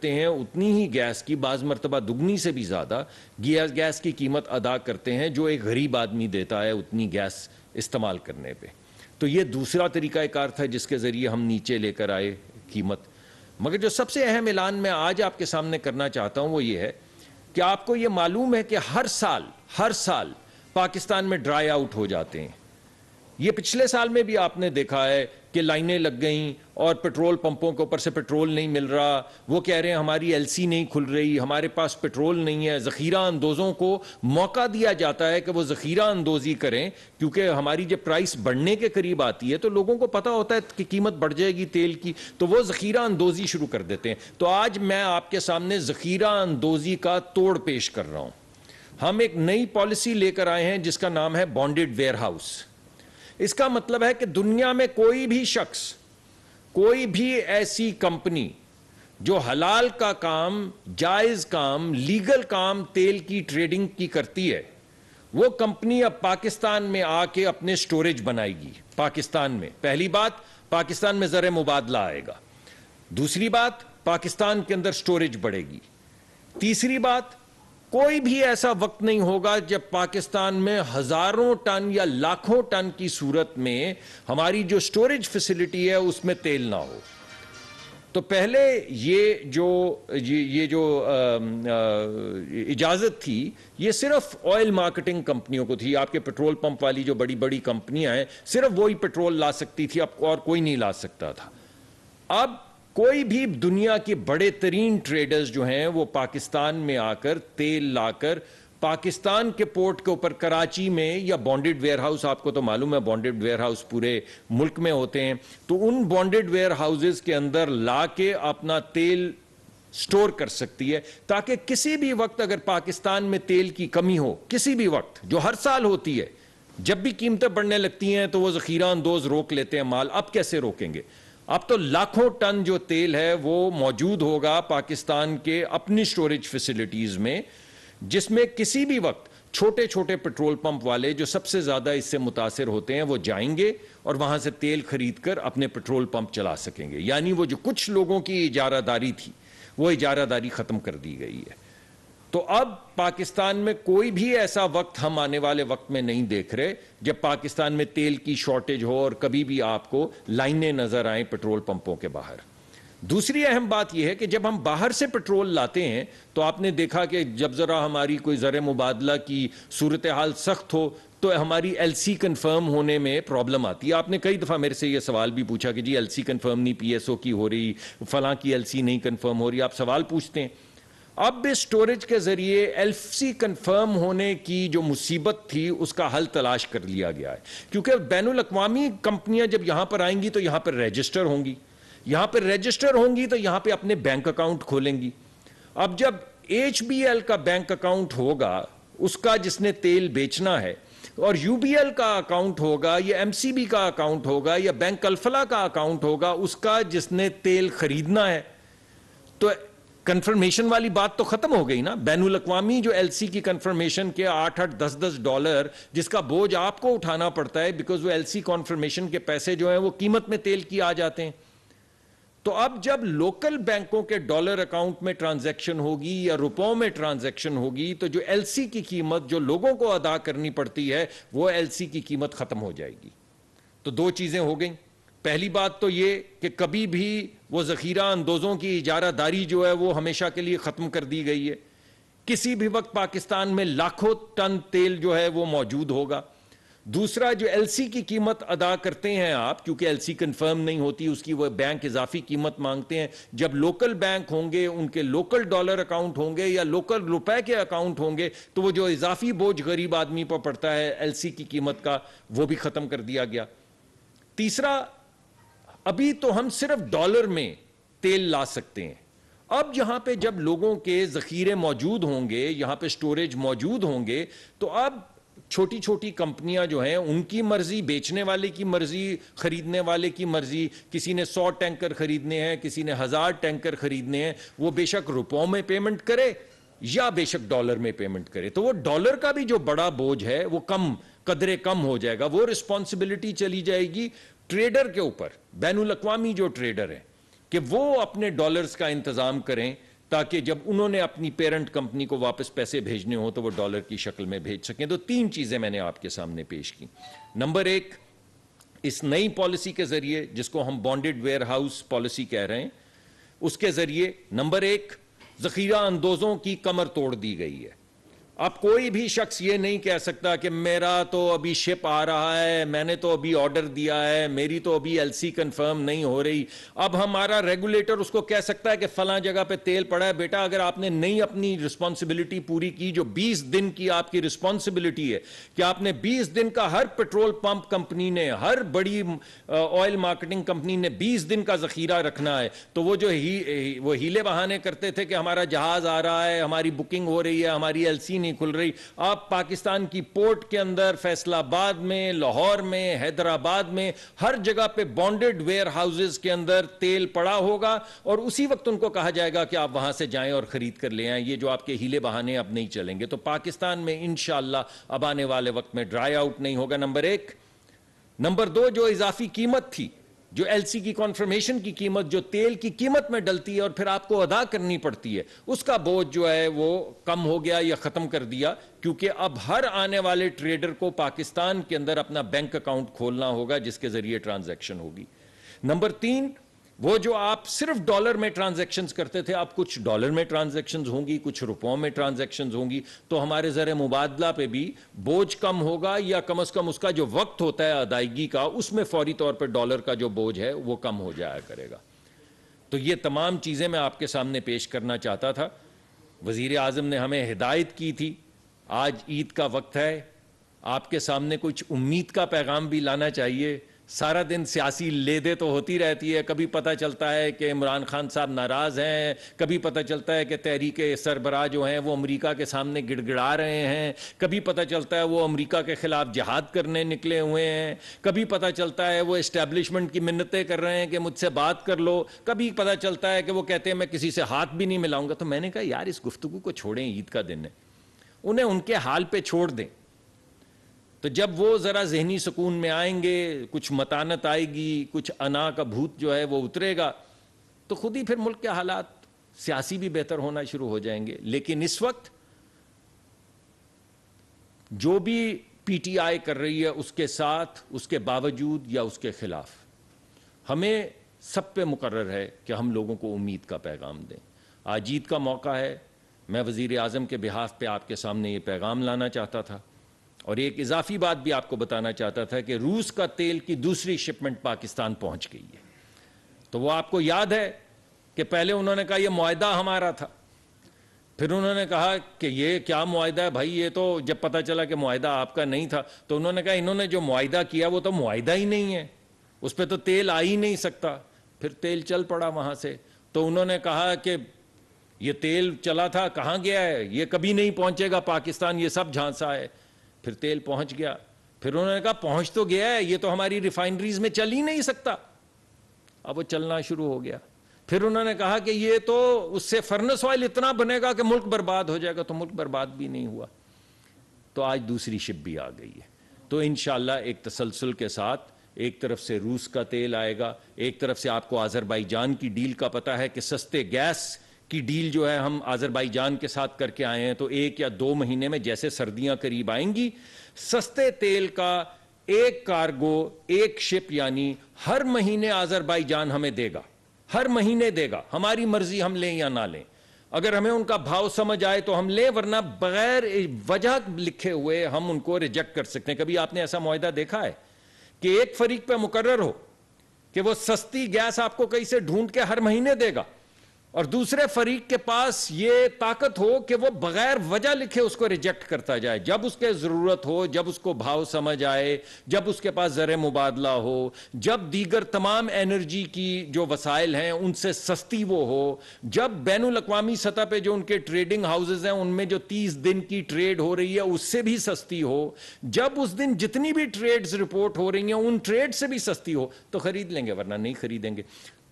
करते हैं उतनी ही गैस की बाज मरतबा दुगनी से भी ज़्यादा गैस गैस की कीमत अदा करते हैं जो एक गरीब आदमी देता है उतनी गैस इस्तेमाल करने पे तो ये दूसरा तरीका कार था जिसके ज़रिए हम नीचे लेकर आए कीमत मगर जो सबसे अहम ऐलान मैं आज आपके सामने करना चाहता हूं वो ये है कि आपको ये मालूम है कि हर साल हर साल पाकिस्तान में ड्राई आउट हो जाते हैं ये पिछले साल में भी आपने देखा है कि लाइनें लग गई और पेट्रोल पंपों के ऊपर से पेट्रोल नहीं मिल रहा वो कह रहे हैं हमारी एलसी नहीं खुल रही हमारे पास पेट्रोल नहीं है ज़ख़ीरा अंदोज़ों को मौका दिया जाता है कि वो ज़ख़ीरा अंदोज़ी करें क्योंकि हमारी जब प्राइस बढ़ने के करीब आती है तो लोगों को पता होता है कि कीमत बढ़ जाएगी तेल की तो वो ज़ख़ीरा अंदोज़ी शुरू कर देते हैं तो आज मैं आपके सामने ज़ख़ीरा अंदोज़ी का तोड़ पेश कर रहा हूँ हम एक नई पॉलिसी लेकर आए हैं जिसका नाम है बॉन्डेड वेयर हाउस इसका मतलब है कि दुनिया में कोई भी शख्स कोई भी ऐसी कंपनी जो हलाल का काम जायज काम लीगल काम तेल की ट्रेडिंग की करती है वो कंपनी अब पाकिस्तान में आके अपने स्टोरेज बनाएगी पाकिस्तान में पहली बात पाकिस्तान में जरे मुबादला आएगा दूसरी बात पाकिस्तान के अंदर स्टोरेज बढ़ेगी तीसरी बात कोई भी ऐसा वक्त नहीं होगा जब पाकिस्तान में हजारों टन या लाखों टन की सूरत में हमारी जो स्टोरेज फैसिलिटी है उसमें तेल ना हो तो पहले ये जो ये, ये जो इजाज़त थी ये सिर्फ ऑयल मार्केटिंग कंपनियों को थी आपके पेट्रोल पंप वाली जो बड़ी बड़ी कंपनियां हैं सिर्फ वही पेट्रोल ला सकती थी अब और कोई नहीं ला सकता था अब कोई भी दुनिया के बड़े तरीन ट्रेडर्स जो हैं वो पाकिस्तान में आकर तेल लाकर पाकिस्तान के पोर्ट के ऊपर कराची में या बॉन्डेड वेयर हाउस आपको तो मालूम है बॉन्डेड वेयर हाउस पूरे मुल्क में होते हैं तो उन बॉन्डेड वेयर हाउसेज के अंदर ला के अपना तेल स्टोर कर सकती है ताकि किसी भी वक्त अगर पाकिस्तान में तेल की कमी हो किसी भी वक्त जो हर साल होती है जब भी कीमतें बढ़ने लगती हैं तो वो जखीरा अंदोज रोक लेते हैं माल अब कैसे रोकेंगे अब तो लाखों टन जो तेल है वो मौजूद होगा पाकिस्तान के अपनी स्टोरेज फैसिलिटीज़ में जिसमें किसी भी वक्त छोटे छोटे पेट्रोल पंप वाले जो सबसे ज़्यादा इससे मुतासर होते हैं वो जाएंगे और वहां से तेल खरीद कर अपने पेट्रोल पंप चला सकेंगे यानी वो जो कुछ लोगों की इजारादारी थी वो इजारादारी ख़त्म कर दी गई है तो अब पाकिस्तान में कोई भी ऐसा वक्त हम आने वाले वक्त में नहीं देख रहे जब पाकिस्तान में तेल की शॉर्टेज हो और कभी भी आपको लाइनें नजर आए पेट्रोल पंपों के बाहर दूसरी अहम बात यह है कि जब हम बाहर से पेट्रोल लाते हैं तो आपने देखा कि जब ज़रा हमारी कोई ज़र मुबादला की सूरत हाल सख्त हो तो हमारी एलसी कंफर्म होने में प्रॉब्लम आती है आपने कई दफ़ा मेरे से यह सवाल भी पूछा कि जी एलसी कंफर्म नहीं पीएसओ की हो रही फलां की एलसी नहीं कंफर्म हो रही आप सवाल पूछते हैं अब इस स्टोरेज के ज़रिए एलसी कन्फर्म होने की जो मुसीबत थी उसका हल तलाश कर लिया गया है क्योंकि बैन अवी कंपनियां जब यहां पर आएंगी तो यहां पर रजिस्टर होंगी यहां पर रजिस्टर होंगी तो यहां पर अपने बैंक अकाउंट खोलेंगी अब जब एच का बैंक अकाउंट होगा उसका जिसने तेल बेचना है और यूबीएल का अकाउंट होगा या एमसीबी का अकाउंट होगा या बैंक अल्फला का अकाउंट होगा उसका जिसने तेल खरीदना है तो कन्फर्मेशन वाली बात तो खत्म हो गई ना बैन अवी जो एलसी की कन्फर्मेशन के आठ आठ दस दस डॉलर जिसका बोझ आपको उठाना पड़ता है बिकॉज वो एलसी कॉन्फर्मेशन के पैसे जो हैं वो कीमत में तेल की आ जाते हैं तो अब जब लोकल बैंकों के डॉलर अकाउंट में ट्रांजैक्शन होगी या रुपयों में ट्रांजैक्शन होगी तो जो एलसी की कीमत जो लोगों को अदा करनी पड़ती है वो एलसी की कीमत खत्म हो जाएगी तो दो चीजें हो गई पहली बात तो ये कि कभी भी वो ज़ख़ीरा अंदोज़ों की इजारादारी जो है वो हमेशा के लिए ख़त्म कर दी गई है किसी भी वक्त पाकिस्तान में लाखों टन तेल जो है वो मौजूद होगा दूसरा जो एलसी की कीमत अदा करते हैं आप क्योंकि एलसी कंफर्म नहीं होती उसकी वह बैंक इजाफी कीमत मांगते हैं जब लोकल बैंक होंगे उनके लोकल डॉलर अकाउंट होंगे या लोकल रुपए के अकाउंट होंगे तो वो जो इजाफी बोझ गरीब आदमी पर पड़ता है एलसी की कीमत का वो भी ख़त्म कर दिया गया तीसरा अभी तो हम सिर्फ डॉलर में तेल ला सकते हैं अब यहां पे जब लोगों के जखीरे मौजूद होंगे यहां पे स्टोरेज मौजूद होंगे तो अब छोटी छोटी कंपनियां जो हैं उनकी मर्जी बेचने वाले की मर्जी खरीदने वाले की मर्जी किसी ने सौ टैंकर खरीदने हैं किसी ने हजार टैंकर खरीदने हैं वो बेशक रुपयों में पेमेंट करे या बेशक डॉलर में पेमेंट करे तो वो डॉलर का भी जो बड़ा बोझ है वो कम कदरे कम हो जाएगा वो रिस्पॉन्सिबिलिटी चली जाएगी ट्रेडर के ऊपर बैन अवी जो ट्रेडर है कि वो अपने डॉलर्स का इंतजाम करें ताकि जब उन्होंने अपनी पेरेंट कंपनी को वापस पैसे भेजने हो तो वो डॉलर की शक्ल में भेज सकें तो तीन चीज़ें मैंने आपके सामने पेश की नंबर एक इस नई पॉलिसी के जरिए जिसको हम बॉन्डेड वेयर हाउस पॉलिसी कह रहे हैं उसके जरिए नंबर एक जखीरा अंदोजों की कमर तोड़ दी गई है अब कोई भी शख्स ये नहीं कह सकता कि मेरा तो अभी शिप आ रहा है मैंने तो अभी ऑर्डर दिया है मेरी तो अभी एलसी कंफर्म नहीं हो रही अब हमारा रेगुलेटर उसको कह सकता है कि फला जगह पे तेल पड़ा है बेटा अगर आपने नहीं अपनी रिस्पॉन्सिबिलिटी पूरी की जो 20 दिन की आपकी रिस्पॉन्सिबिलिटी है कि आपने बीस दिन का हर पेट्रोल पंप कंपनी ने हर बड़ी ऑयल मार्केटिंग कंपनी ने बीस दिन का जखीरा रखना है तो वो जो ही वो हीले बहाने करते थे कि हमारा जहाज आ रहा है हमारी बुकिंग हो रही है हमारी एल नहीं खुल रही आप पाकिस्तान की पोर्ट के अंदर फैसलाबाद में लाहौर में हैदराबाद में हर जगह पे बॉन्डेड वेयर हाउसेज के अंदर तेल पड़ा होगा और उसी वक्त उनको कहा जाएगा कि आप वहां से जाएं और खरीद कर ले आए ये जो आपके हीले बहाने अब नहीं चलेंगे तो पाकिस्तान में इन अब आने वाले वक्त में ड्राई आउट नहीं होगा नंबर एक नंबर दो जो इजाफी कीमत थी जो एलसी की कॉन्फर्मेशन की कीमत जो तेल की कीमत में डलती है और फिर आपको अदा करनी पड़ती है उसका बोझ जो है वो कम हो गया या ख़त्म कर दिया क्योंकि अब हर आने वाले ट्रेडर को पाकिस्तान के अंदर अपना बैंक अकाउंट खोलना होगा जिसके ज़रिए ट्रांजैक्शन होगी नंबर तीन वो जो आप सिर्फ डॉलर में ट्रांजैक्शंस करते थे आप कुछ डॉलर में ट्रांजैक्शंस होंगी कुछ रुपयों में ट्रांजैक्शंस होंगी तो हमारे ज़र मुबादला पे भी बोझ कम होगा या कम अज़ कम उसका जो वक्त होता है अदायगी का उसमें फौरी तौर पर डॉलर का जो बोझ है वो कम हो जाया करेगा तो ये तमाम चीज़ें मैं आपके सामने पेश करना चाहता था वज़ी अजम ने हमें हिदायत की थी आज ईद का वक्त है आपके सामने कुछ उम्मीद का पैगाम भी लाना चाहिए सारा दिन सियासी लेदे तो होती रहती है कभी पता चलता है कि इमरान खान साहब नाराज़ हैं कभी पता चलता है कि तहरीक सरबरा जो हैं वो अमेरिका के सामने गिड़गिड़ा रहे हैं कभी पता चलता है वो अमेरिका के ख़िलाफ़ जहाद करने निकले हुए हैं कभी पता चलता है वो इस्टेबलिशमेंट की मिन्नतें कर रहे हैं कि मुझसे बात कर लो कभी पता चलता है कि वो कहते हैं मैं किसी से हाथ भी नहीं मिलाऊंगा तो मैंने कहा यार इस गुफ्तु को छोड़ें ईद का दिन है उन्हें उनके हाल पर छोड़ दें तो जब वो ज़रा जहनी सुकून में आएंगे कुछ मतानत आएगी कुछ अना का भूत जो है वो उतरेगा तो खुद ही फिर मुल्क के हालात सियासी भी बेहतर होना शुरू हो जाएंगे लेकिन इस वक्त जो भी पीटीआई कर रही है उसके साथ उसके बावजूद या उसके खिलाफ हमें सब पे मुकर्र है कि हम लोगों को उम्मीद का पैगाम दें आज जीत का मौका है मैं वज़ी अजम के बिहाफ पे आपके सामने ये पैगाम लाना चाहता था और एक इजाफी बात भी आपको बताना चाहता था कि रूस का तेल की दूसरी शिपमेंट पाकिस्तान पहुंच गई है तो वो आपको याद है कि पहले उन्होंने कहा यह मुआदा हमारा था फिर उन्होंने कहा कि ये क्या मुआदा है भाई ये तो जब पता चला कि मुआदा आपका नहीं था तो उन्होंने कहा इन्होंने जो मुआदा किया वो तो मुआदा ही नहीं है उस पर तो तेल आ ही नहीं सकता फिर तेल चल पड़ा वहां से तो उन्होंने कहा कि ये तेल चला था कहाँ गया है ये कभी नहीं पहुंचेगा पाकिस्तान ये सब झांसा है फिर तेल पहुंच गया फिर उन्होंने कहा पहुंच तो गया है ये तो हमारी रिफाइनरीज में चल ही नहीं सकता अब वो चलना शुरू हो गया फिर उन्होंने कहा कि ये तो उससे फर्नेस ऑयल इतना बनेगा कि मुल्क बर्बाद हो जाएगा तो मुल्क बर्बाद भी नहीं हुआ तो आज दूसरी शिप भी आ गई है तो इन एक तसलसल के साथ एक तरफ से रूस का तेल आएगा एक तरफ से आपको आज़रबाईजान की डील का पता है कि सस्ते गैस की डील जो है हम आज़रबाईजान के साथ करके आए हैं तो एक या दो महीने में जैसे सर्दियां करीब आएंगी सस्ते तेल का एक कार्गो एक शिप यानी हर महीने आज़रबाईजान हमें देगा हर महीने देगा हमारी मर्जी हम लें या ना लें अगर हमें उनका भाव समझ आए तो हम लें वरना बगैर वजह लिखे हुए हम उनको रिजेक्ट कर सकते हैं कभी आपने ऐसा मुहिदा देखा है कि एक फरीक पर मुकर्र हो कि वो सस्ती गैस आपको कहीं से ढूंढ के हर महीने देगा और दूसरे फरीक के पास ये ताकत हो कि वो बगैर वजह लिखे उसको रिजेक्ट करता जाए जब उसके ज़रूरत हो जब उसको भाव समझ आए जब उसके पास ज़र मुबादला हो जब दीगर तमाम एनर्जी की जो वसाइल हैं उनसे सस्ती वो हो जब बैन अवी सतह पर जो उनके ट्रेडिंग हाउसेज हैं उनमें जो तीस दिन की ट्रेड हो रही है उससे भी सस्ती हो जब उस दिन जितनी भी ट्रेड्स रिपोर्ट हो रही हैं उन ट्रेड से भी सस्ती हो तो ख़रीद लेंगे वरना नहीं खरीदेंगे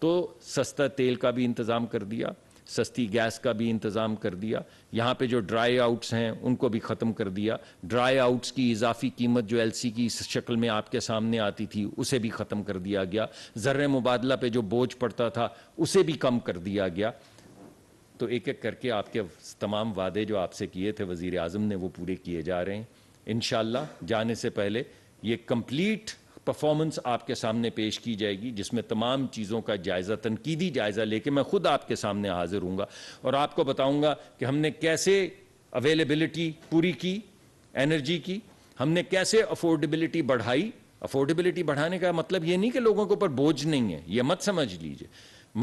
तो सस्ता तेल का भी इंतज़ाम कर दिया सस्ती गैस का भी इंतज़ाम कर दिया यहाँ पे जो ड्राई आउट्स हैं उनको भी ख़त्म कर दिया ड्राई आउट्स की इजाफी कीमत जो एलसी की शक्ल में आपके सामने आती थी उसे भी ख़त्म कर दिया गया ज़र्र मुबादला पे जो बोझ पड़ता था उसे भी कम कर दिया गया तो एक एक करके आपके तमाम वादे जो आपसे किए थे वज़ी अजम ने वो पूरे किए जा रहे हैं इन जाने से पहले ये कम्प्लीट परफॉर्मेंस आपके सामने पेश की जाएगी जिसमें तमाम चीज़ों का जायज़ा तनकीदी जायज़ा लेके मैं ख़ुद आपके सामने हाजिर हूँ और आपको बताऊँगा कि हमने कैसे अवेलेबिलिटी पूरी की एनर्जी की हमने कैसे अफोर्डेबिलिटी बढ़ाई अफोर्डेबिलिटी बढ़ाने का मतलब ये नहीं कि लोगों के ऊपर बोझ नहीं है ये मत समझ लीजिए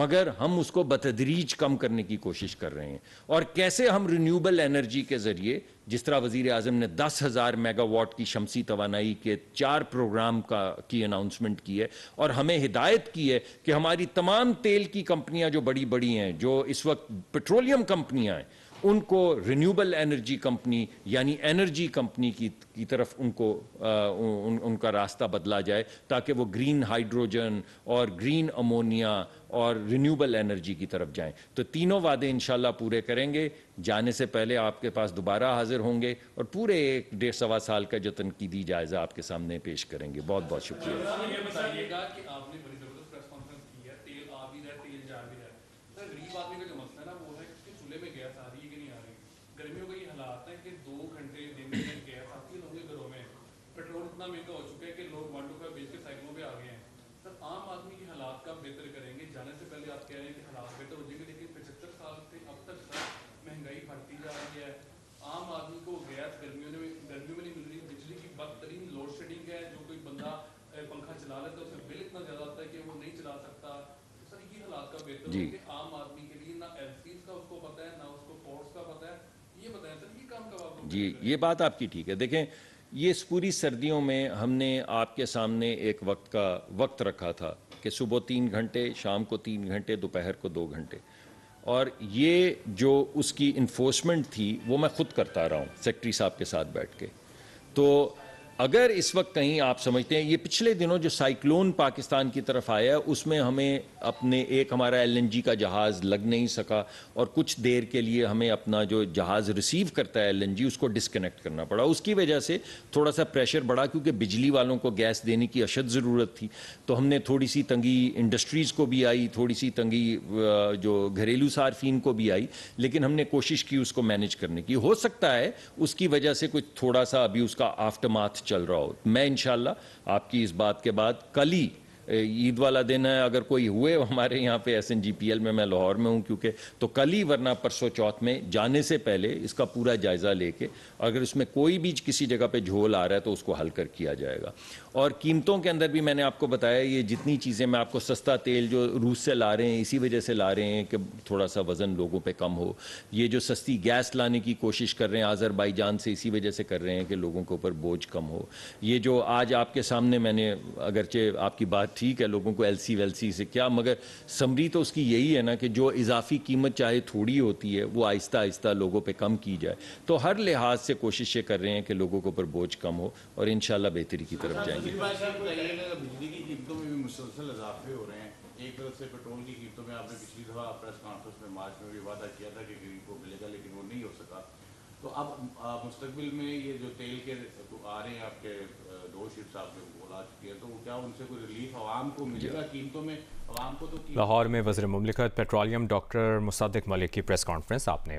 मगर हम उसको बतदरीज कम करने की कोशिश कर रहे हैं और कैसे हम रिन्यूबल एनर्जी के ज़रिए जिस तरह वज़ी अजम ने दस हज़ार मेगावाट की शमसी तोानाई के चार प्रोग्राम का की अनाउंसमेंट की है और हमें हिदायत की है कि हमारी तमाम तेल की कंपनियाँ जो बड़ी बड़ी हैं जो इस वक्त पेट्रोलियम कंपनियाँ हैं उनको रिन्यूबल एनर्जी कंपनी यानी एनर्जी कंपनी की की तरफ उनको आ, उन, उनका रास्ता बदला जाए ताकि वो ग्रीन हाइड्रोजन और ग्रीन अमोनिया और रिन्यूबल एनर्जी की तरफ जाएं तो तीनों वादे इन पूरे करेंगे जाने से पहले आपके पास दोबारा हाजिर होंगे और पूरे एक डेढ़ सवा साल का जो तनकीदी जायजा आपके सामने पेश करेंगे बहुत बहुत शुक्रिया आ आदमी के हालात का बेहतर करेंगे जाने से पहले आप कह रहे हैं कि हालात बेहतर हो जाएंगे लेकिन पचहत्तर साल से अब तक महंगाई बढ़ती जा रही है आम आदमी को गैस गर्मियों में गर्मियों में नहीं मिल रही बिजली की बदतरीन लोड शेडिंग है जो कोई बंदा पंखा चला लेता है उसका बिल इतना ज़्यादा आता है कि वो नहीं चला सकता सर ये हालात का बेहतर है कि आम आदमी के लिए ना एल का उसको पता है ना उसको पोर्ट्स का पता है ये बताएं सर ये काम कब आप जी ये बात आपकी ठीक है देखें ये इस पूरी सर्दियों में हमने आपके सामने एक वक्त का वक्त रखा था कि सुबह तीन घंटे शाम को तीन घंटे दोपहर को दो घंटे और ये जो उसकी इन्फोर्समेंट थी वो मैं ख़ुद करता रहा हूँ सेक्रेटरी साहब के साथ बैठ के तो अगर इस वक्त कहीं आप समझते हैं ये पिछले दिनों जो साइक्लोन पाकिस्तान की तरफ आया उसमें हमें अपने एक हमारा एलएनजी का जहाज़ लग नहीं सका और कुछ देर के लिए हमें अपना जो जहाज़ रिसीव करता है एलएनजी उसको डिसकनेक्ट करना पड़ा उसकी वजह से थोड़ा सा प्रेशर बढ़ा क्योंकि बिजली वालों को गैस देने की अशद ज़रूरत थी तो हमने थोड़ी सी तंगी इंडस्ट्रीज़ को भी आई थोड़ी सी तंगी जो घरेलू सार्फिन को भी आई लेकिन हमने कोशिश की उसको मैनेज करने की हो सकता है उसकी वजह से कुछ थोड़ा सा अभी उसका आफ्टर चल रहा हो मैं इंशाल्लाह आपकी इस बात के बाद कल ही ईद वाला दिन है अगर कोई हुए हमारे यहाँ पे S N G P L में मैं लाहौर में हूँ क्योंकि तो कल ही वरना परसों चौथ में जाने से पहले इसका पूरा जायज़ा लेके अगर इसमें कोई भी किसी जगह पे झोल आ रहा है तो उसको हल कर किया जाएगा और कीमतों के अंदर भी मैंने आपको बताया ये जितनी चीज़ें मैं आपको सस्ता तेल जो रूस से ला रहे हैं इसी वजह से ला रहे हैं कि थोड़ा सा वज़न लोगों पर कम हो ये जो सस्ती गैस लाने की कोशिश कर रहे हैं आज़रबाईजान से इसी वजह से कर रहे हैं कि लोगों के ऊपर बोझ कम हो ये जो आज आपके सामने मैंने अगरचे आपकी बात ठीक है लोगों को एलसी वेलसी से क्या मगर समरी तो उसकी यही है ना कि जो इजाफी कीमत चाहे थोड़ी होती है वो आहिस्ता आहिस्ता लोगों पर कम की जाए तो हर लिहाज से कोशिश ये कर रहे हैं कि लोगों के ऊपर बोझ कम हो और इन बेहतरी की तरफ जाएंगे बिजली की कीमतों में भी मुसलसल इजाफे हो रहे हैं एक तरफ से पेट्रोल की कीमतों में आपने पिछली दफ़ा प्रेस कॉन्फ्रेंस में मार्च में भी वादा किया था कि गरीब को मिलेगा लेकिन वो नहीं हो सका तो अब मुस्तबिल में ये जो तेल के तो आ रहे हैं आपके दो शिफ्ट साहब जो बोला चुकी है तो क्या उनसे कोई रिलीफ आवाम को मिलेगा कीमतों में आवाम को तो लाहौर में वजर ममलिकत पेट्रोलियम डॉक्टर मुसादिक मलिक की प्रेस कॉन्फ्रेंस आपने